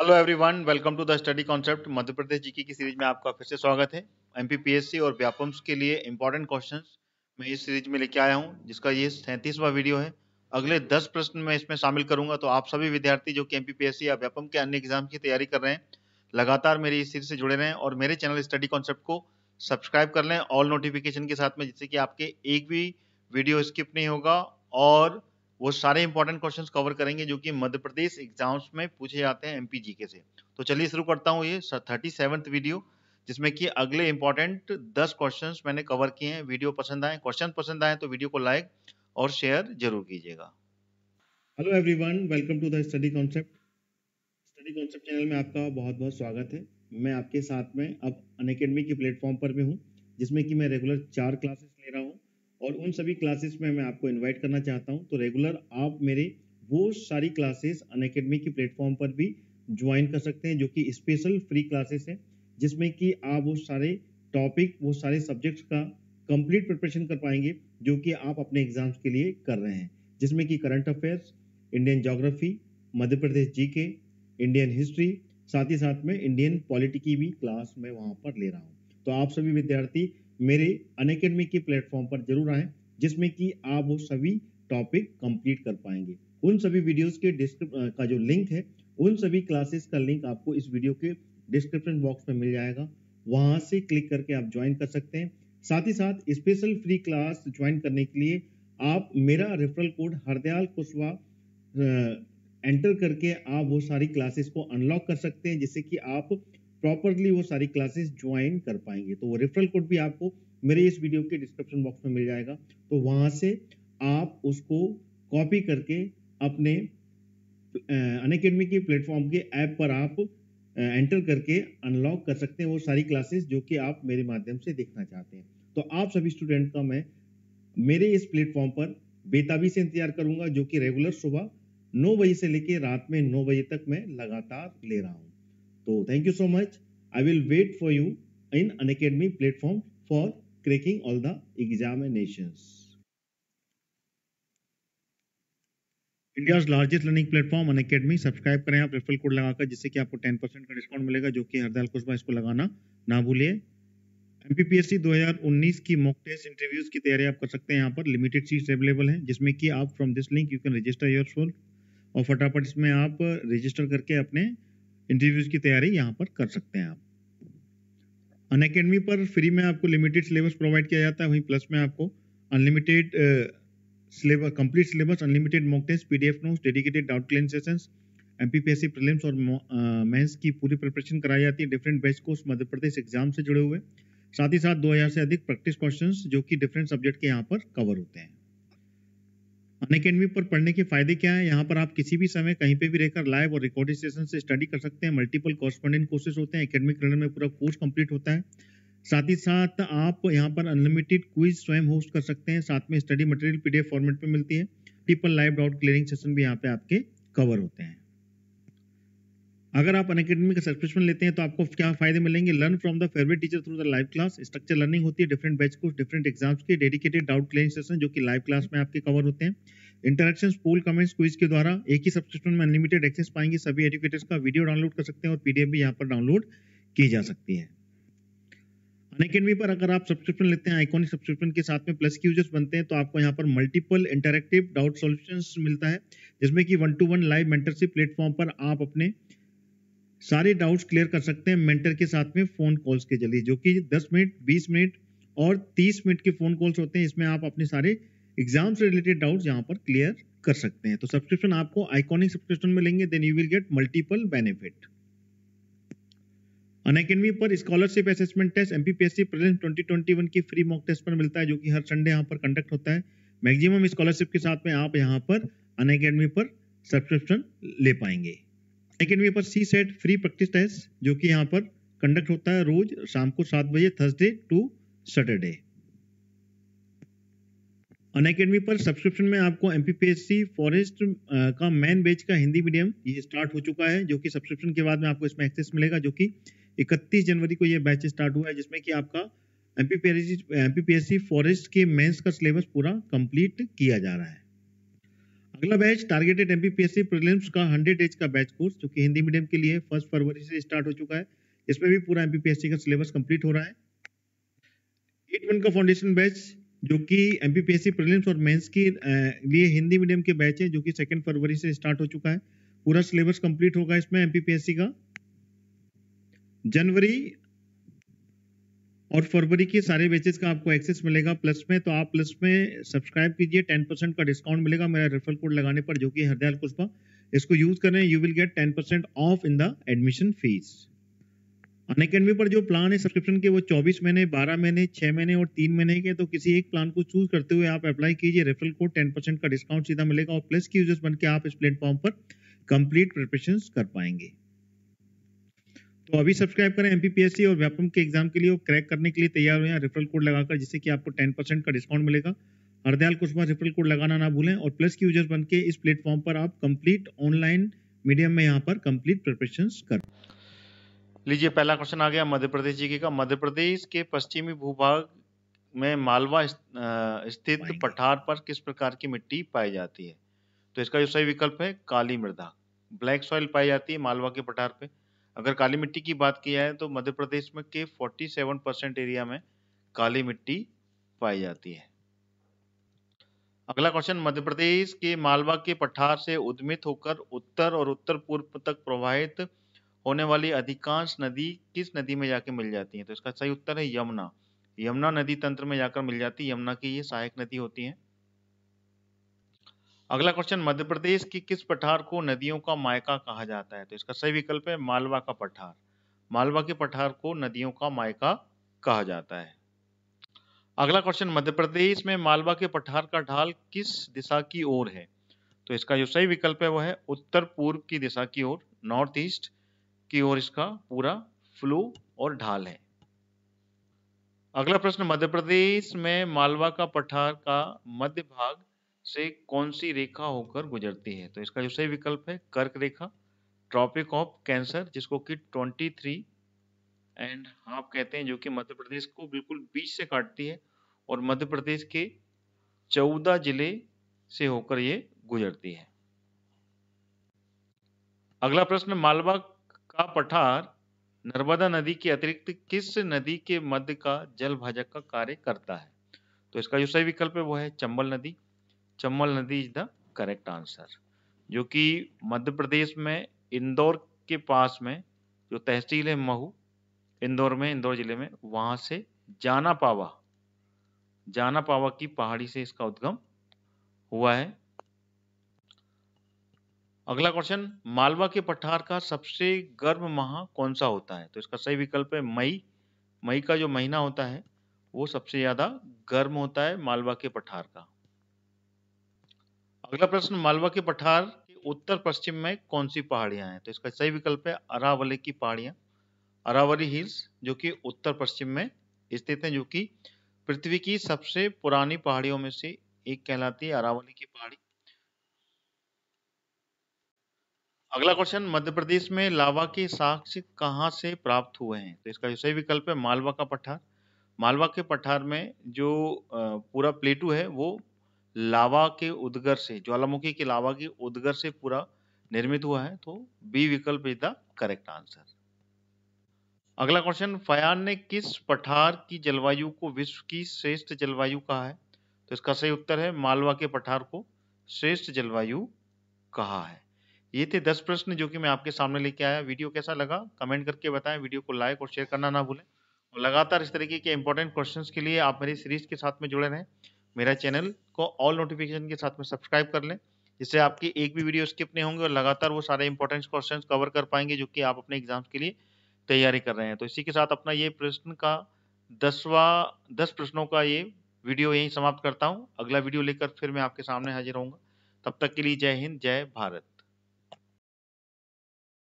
hello everyone welcome to the study concept Madhya Pradesh GK की series में आपका फिर से स्वागत है एमपीपीएससी और व्यापम्स के लिए इम्पोर्टेंट क्वेश्चंस मैं इस सीरीज में लेके आया हूं जिसका ये सैंतीसवां वीडियो है अगले दस प्रश्न मैं इसमें शामिल करूंगा तो आप सभी विद्यार्थी जो कि सी या व्यापम के अन्य एग्जाम की तैयारी कर रहे हैं लगातार मेरी इस सीरीज से जुड़े रहें और मेरे चैनल स्टडी कॉन्सेप्ट को सब्सक्राइब कर लें ऑल नोटिफिकेशन के साथ में जिससे कि आपके एक भी वीडियो स्किप नहीं होगा और वो सारे इंपॉर्टेंट क्वेश्चन कवर करेंगे जो कि मध्य प्रदेश एग्जाम्स में पूछे जाते हैं एमपी के से तो चलिए शुरू करता हूँ ये थर्टी सेवन्थ वीडियो जिसमें कि अगले इंपॉर्टेंट दस क्वेश्चन मैंने कवर किए हैं वीडियो पसंद आए क्वेश्चन पसंद आए तो वीडियो को लाइक और शेयर जरूर कीजिएगा hello everyone welcome to the study concept study concept channel में आपका बहुत बहुत स्वागत है मैं आपके साथ में अब अनकेडमी के प्लेटफॉर्म पर भी हूँ जिसमें कि मैं रेगुलर चार क्लासेस ले रहा हूँ और उन सभी क्लासेस में मैं आपको इनवाइट करना चाहता हूं तो रेगुलर आप मेरे वो सारी क्लासेस अनकेडमी की प्लेटफॉर्म पर भी ज्वाइन कर सकते हैं जो कि स्पेशल फ्री क्लासेस हैं जिसमें कि आप वो सारे टॉपिक वो सारे सब्जेक्ट्स का कंप्लीट प्रिपरेशन कर पाएंगे जो कि आप अपने एग्जाम्स के लिए कर रहे हैं जिसमें कि current affairs Indian geography Madhya Pradesh जी इंडियन हिस्ट्री साथ ही साथ में इंडियन पॉलिटी की भी क्लास मैं वहाँ पर ले रहा हूँ तो आप सभी विद्यार्थी मेरे अनकेडमी के प्लेटफॉर्म पर जरूर आएँ जिसमें कि आप वो सभी टॉपिक कंप्लीट कर पाएंगे उन सभी वीडियोस के डिस्क्रिप का जो लिंक है उन सभी क्लासेस का लिंक आपको इस वीडियो के डिस्क्रिप्शन बॉक्स में मिल जाएगा वहां से क्लिक करके आप ज्वाइन कर सकते हैं साथ ही साथ स्पेशल फ्री क्लास ज्वाइन करने के लिए आप मेरा referral code Hardayal Kushwaha enter करके आप वो सारी क्लासेस को अनलॉक कर सकते हैं जिससे कि आप प्रॉपरली वो सारी क्लासेस ज्वाइन कर पाएंगे तो वो रेफरल कोड भी आपको मेरे इस वीडियो के डिस्क्रिप्शन बॉक्स में मिल जाएगा तो वहाँ से आप उसको कॉपी करके अपने अन अकेडमी के प्लेटफॉर्म के ऐप पर आप एंटर करके अनलॉक कर सकते हैं वो सारी क्लासेस जो कि आप मेरे माध्यम से देखना चाहते हैं तो आप सभी स्टूडेंट का मैं मेरे इस प्लेटफॉर्म पर बेताबी से इंतजार करूंगा जो कि रेगुलर सुबह नौ बजे से लेकर रात में नौ बजे तक मैं लगातार ले रहा हूँ तो thank you so much I will wait for you in Unacademy platform for cracking all the examinations India largest learning platform Unacademy subscribe करें आप रेफरल कोड लगाकर जिससे कि आपको टेन परसेंट का डिस्काउंट मिलेगा जो कि हरदयाल कुशबा इसको लगाना ना भूलिए M P P S C दो हज़ार उन्नीस की मॉक टेस्ट इंटरव्यूज़ की तैयारी आप कर सकते हैं यहाँ पर लिमिटेड सीट्स अवेलेबल हैं जिसमें कि आप from this link you can register yourself और फटाफट इसमें आप रजिस्टर करके अपने इंटरव्यूज की तैयारी यहाँ पर कर सकते हैं आप अन अकेडमी पर फ्री में आपको लिमिटेड सिलेबस प्रोवाइड किया जाता है वहीं प्लस में आपको unlimited syllabus complete syllabus unlimited mock test PDF notes dedicated doubt clear sessions MPPSC prelims और मेंस की पूरी प्रिपरेशन कराई जाती है different best course Madhya Pradesh exam से जुड़े हुए साथ ही साथ हजार से अधिक प्रैक्टिस क्वेश्चन जो कि डिफरेंट सब्जेक्ट के यहाँ पर कवर होते हैं अन पर पढ़ने के फायदे क्या है यहाँ पर आप किसी भी समय कहीं पे भी रहकर लाइव और रिकॉर्डिंग सेशन से स्टडी कर सकते हैं मल्टीपल कॉरस्पॉन्डेंट कोर्सेज होते हैं एकेडमिक रनर में पूरा कोर्स कंप्लीट होता है साथ ही साथ आप यहाँ पर अनलिमिटेड क्विज स्वयं होस्ट कर सकते हैं साथ में स्टडी मटेरियल पीडीएफ फॉर्मेट में मिलती है triple live doubt clearing session भी यहाँ पे आपके कवर होते हैं अगर आप अन अकेडमी का सब्सक्रिप्शन लेते हैं तो आपको क्या फायदे मिलेंगे learn from the favourite teacher through the live class structure learning होती है डिफरेंट बैच को डिफरेंट एग्जाम्स के डेडिकेटेड डाउट क्लियरिंग सेशन जो कि लाइव क्लास में आपके कवर होते हैं इंटरेक्शन पोल कमेंट्स क्विज के द्वारा एक ही सब्सक्रिप्शन में अनलिमिटेड एक्सेस पाएंगे सभी एजुकेटर्स का वीडियो डाउनलोड कर सकते हैं और पीडीएफ भी यहाँ पर डाउनलोड की जा सकती है अनकेडमी पर अगर आप सब्सक्रिप्शन लेते हैं आइकॉनिक सब्सक्रिप्शन के साथ में प्लस के यूजर्स बनते हैं तो आपको यहाँ पर मल्टीपल इंटरेक्टिव डाउट सॉल्यूशंस मिलता है जिसमें कि one to one live mentorship platform पर आप अपने सारे डाउट्स क्लियर कर सकते हैं मेंटर के साथ में फ़ोन कॉल्स के जरिए जो कि 10 मिनट 20 मिनट और 30 मिनट के फ़ोन कॉल्स होते हैं इसमें आप अपने सारे एग्जाम से रिलेटेड डाउट्स यहाँ पर क्लियर कर सकते हैं तो सब्सक्रिप्शन आपको आइकॉनिक सब्सक्रिप्शन में लेंगे then you will get multiple benefit Unacademy पर scholarship assessment test M P P S C twenty की फ्री मॉक टेस्ट पर मिलता है जो कि हर संडे यहाँ पर कंडक्ट होता है मैक्सिमम स्कॉलरशिप के साथ में आप यहाँ पर अन अकेडमी पर सब्सक्रिप्शन ले पाएंगे second paper C set free practice test जो कि यहाँ पर कंडक्ट होता है रोज शाम को सात बजे थर्सडे टू सैटरडे अन पर सब्सक्रिप्शन में आपको एम पी फॉरेस्ट का मेन बेच का हिंदी मीडियम ये स्टार्ट हो चुका है जो कि सब्सक्रिप्शन के बाद में आपको इसमें एक्सेस मिलेगा जो कि 31 जनवरी को ये बैच स्टार्ट हुआ है जिसमें कि आपका एम पी फॉरेस्ट के मेंस का सिलेबस पूरा कंप्लीट किया जा रहा है अगला बैच टारगेटेड एमबीपीएससी प्रीलिम्स का हंड्रेड डेज का बैच कोर्स जो कि हिंदी मीडियम के लिए फर्स्ट फरवरी से स्टार्ट हो चुका है इसमें भी पूरा एमबीपीएससी का सिलेबस कंप्लीट हो रहा है एट वन का फाउंडेशन बैच जो कि एमबीपीएससी प्रीलिम्स और मेंस के लिए हिंदी मीडियम के बैच है जो कि सेकेंड फरवरी से स्टार्ट हो चुका है पूरा सिलेबस कंप्लीट होगा इसमें एमपीपीएससी का जनवरी और फरवरी के सारे बेचेस का आपको एक्सेस मिलेगा प्लस में तो आप प्लस में सब्सक्राइब कीजिए टेन परसेंट का डिस्काउंट मिलेगा मेरा रेफरल कोड लगाने पर जो कि हरदयाल पुष्पा इसको यूज करें you will get ten percent off in the admission fees Unacademy पर जो प्लान है सब्सक्रिप्शन के वो चौबीस महीने बारह महीने छः महीने और तीन महीने के तो किसी एक प्लान को चूज करते हुए आप अप्लाई कीजिए रेफरल कोड टेन परसेंट का डिस्काउंट सीधा मिलेगा और प्लस के यूजर्स बन आप इस प्लेटफॉर्म पर कंप्लीट प्रिपरेशन कर पाएंगे तो अभी सब्सक्राइब करें एमपीपीएससी और व्यापम के एग्जाम के लिए क्रैक करने के लिए तैयार हुए रेफरल कोड लगाकर जिससे कि आपको टेन परसेंट का डिस्काउंट मिलेगा हरदयाल कुशवाहा रेफरल कोड लगाना ना भूलें और प्लस की यूजर्स बन के इस प्लेटफॉर्म पर आप कंप्लीट ऑनलाइन मीडियम में यहाँ पर कंप्लीट प्रिपरेशन कर लीजिए पहला क्वेश्चन आ गया मध्य प्रदेश जी का मध्य प्रदेश के पश्चिमी भूभाग में मालवा स्थित पठार पर किस प्रकार की मिट्टी पाई जाती है तो इसका जो सही विकल्प है काली मृदा ब्लैक सॉइल पाई जाती है मालवा के पठार पर अगर काली मिट्टी की बात किया है तो मध्य प्रदेश में के 47 परसेंट एरिया में काली मिट्टी पाई जाती है अगला क्वेश्चन मध्य प्रदेश के मालवा के पठार से उद्मित होकर उत्तर और उत्तर पूर्व तक प्रवाहित होने वाली अधिकांश नदी किस नदी में जाके मिल जाती है तो इसका सही उत्तर है यमुना यमुना नदी तंत्र में जाकर मिल जाती है यमुना की ये सहायक नदी होती है अगला क्वेश्चन मध्य प्रदेश की किस पठार को नदियों का मायका कहा जाता है तो इसका सही विकल्प है मालवा का पठार मालवा के पठार को नदियों का मायका कहा जाता है अगला क्वेश्चन मध्य प्रदेश में मालवा के पठार का ढाल किस दिशा की ओर है तो इसका जो सही विकल्प है वह है उत्तर पूर्व की दिशा की ओर नॉर्थ ईस्ट की ओर इसका पूरा फ्लू और ढाल है अगला प्रश्न मध्य प्रदेश में मालवा का पठार का मध्य भाग से कौन सी रेखा होकर गुजरती है तो इसका जो सही विकल्प है कर्क रेखा ट्रॉपिक ऑफ कैंसर जिसको कि 23 एंड आप कहते हैं जो कि मध्य प्रदेश को बिल्कुल बीच से काटती है और मध्य प्रदेश के 14 जिले से होकर ये गुजरती है अगला प्रश्न मालवा का पठार नर्मदा नदी के अतिरिक्त किस नदी के मध्य का जल भाजक का कार्य करता है तो इसका जो सही विकल्प है वो है चंबल नदी चम्बल नदी इज द करेक्ट आंसर जो कि मध्य प्रदेश में इंदौर के पास में जो तहसील है महू इंदौर में इंदौर जिले में वहाँ से जाना पावा जाना पावा की पहाड़ी से इसका उद्गम हुआ है अगला क्वेश्चन मालवा के पठार का सबसे गर्म माह कौन सा होता है तो इसका सही विकल्प है मई मई का जो महीना होता है वो सबसे ज़्यादा गर्म होता है मालवा के पठार का अगला प्रश्न मालवा के पठार के उत्तर पश्चिम में कौन सी पहाड़ियां हैं तो इसका सही विकल्प है अरावली की पहाड़ियां अरावली हिल्स जो कि उत्तर पश्चिम में स्थित हैं जो कि पृथ्वी की सबसे पुरानी पहाड़ियों में से एक कहलाती है अरावली की पहाड़ी अगला क्वेश्चन मध्य प्रदेश में लावा के साक्ष कहाँ से प्राप्त हुए हैं तो इसका जो सही विकल्प है मालवा का पठार मालवा के पठार में जो पूरा प्लेटू है वो लावा के उद्गर से ज्वालामुखी के लावा के उद्गर से पूरा निर्मित हुआ है तो बी विकल्प इज द करेक्ट आंसर अगला क्वेश्चन फयान ने किस पठार की जलवायु को विश्व की श्रेष्ठ जलवायु कहा है तो इसका सही उत्तर है मालवा के पठार को श्रेष्ठ जलवायु कहा है ये थे दस प्रश्न जो कि मैं आपके सामने लेके आया वीडियो कैसा लगा कमेंट करके बताएं वीडियो को लाइक और शेयर करना ना भूलें और लगातार इस तरीके के इंपॉर्टेंट क्वेश्चंस के लिए आप मेरी सीरीज के साथ में जुड़े रहें मेरा चैनल को ऑल नोटिफिकेशन के साथ में सब्सक्राइब कर लें जिससे आपकी एक भी वीडियो स्किप नहीं होंगे और लगातार वो सारे इंपॉर्टेंट क्वेश्चन कवर कर पाएंगे जो कि आप अपने एग्जाम्स के लिए तैयारी कर रहे हैं तो इसी के साथ अपना ये प्रश्न का दसवा दस प्रश्नों का ये वीडियो यहीं समाप्त करता हूँ अगला वीडियो लेकर फिर मैं आपके सामने हाजिर होऊंगा तब तक के लिए जय हिंद जय भारत